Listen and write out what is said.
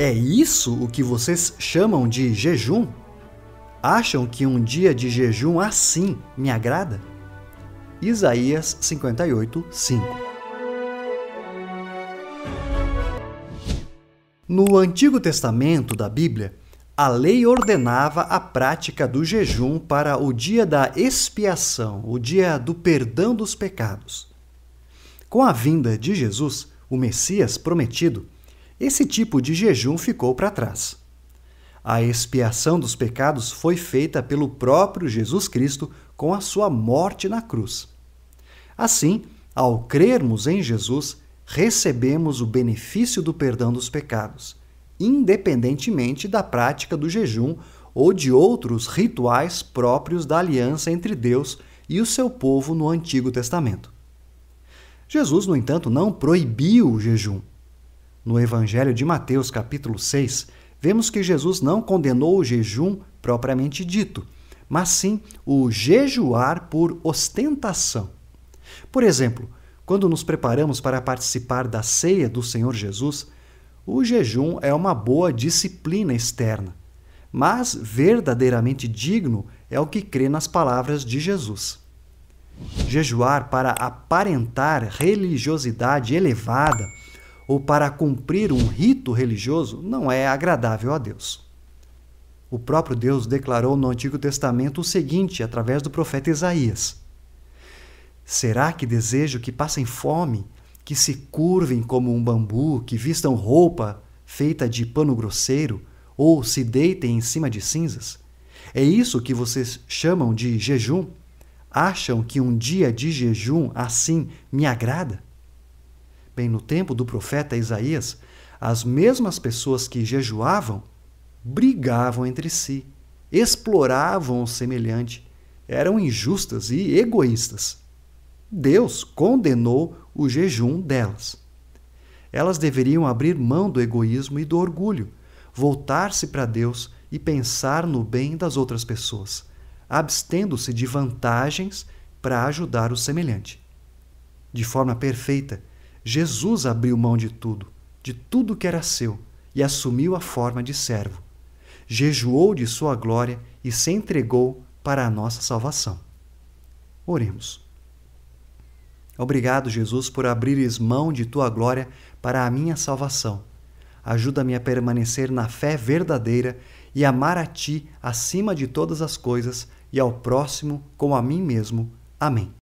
É isso o que vocês chamam de jejum? Acham que um dia de jejum assim me agrada? Isaías 58, 5 No Antigo Testamento da Bíblia, a lei ordenava a prática do jejum para o dia da expiação, o dia do perdão dos pecados. Com a vinda de Jesus, o Messias prometido, esse tipo de jejum ficou para trás. A expiação dos pecados foi feita pelo próprio Jesus Cristo com a sua morte na cruz. Assim, ao crermos em Jesus, recebemos o benefício do perdão dos pecados, independentemente da prática do jejum ou de outros rituais próprios da aliança entre Deus e o seu povo no Antigo Testamento. Jesus, no entanto, não proibiu o jejum. No Evangelho de Mateus, capítulo 6, vemos que Jesus não condenou o jejum propriamente dito, mas sim o jejuar por ostentação. Por exemplo, quando nos preparamos para participar da ceia do Senhor Jesus, o jejum é uma boa disciplina externa, mas verdadeiramente digno é o que crê nas palavras de Jesus. Jejuar para aparentar religiosidade elevada ou para cumprir um rito religioso não é agradável a Deus. O próprio Deus declarou no Antigo Testamento o seguinte, através do profeta Isaías: Será que desejo que passem fome, que se curvem como um bambu, que vistam roupa feita de pano grosseiro, ou se deitem em cima de cinzas? É isso que vocês chamam de jejum? Acham que um dia de jejum assim me agrada? Bem, no tempo do profeta Isaías, as mesmas pessoas que jejuavam brigavam entre si, exploravam o semelhante, eram injustas e egoístas. Deus condenou o jejum delas. Elas deveriam abrir mão do egoísmo e do orgulho, voltar-se para Deus e pensar no bem das outras pessoas, abstendo-se de vantagens para ajudar o semelhante. De forma perfeita, Jesus abriu mão de tudo, de tudo que era seu, e assumiu a forma de servo. Jejuou de sua glória e se entregou para a nossa salvação. Oremos. Obrigado, Jesus, por abrires mão de tua glória para a minha salvação. Ajuda-me a permanecer na fé verdadeira e amar a ti acima de todas as coisas e ao próximo como a mim mesmo. Amém.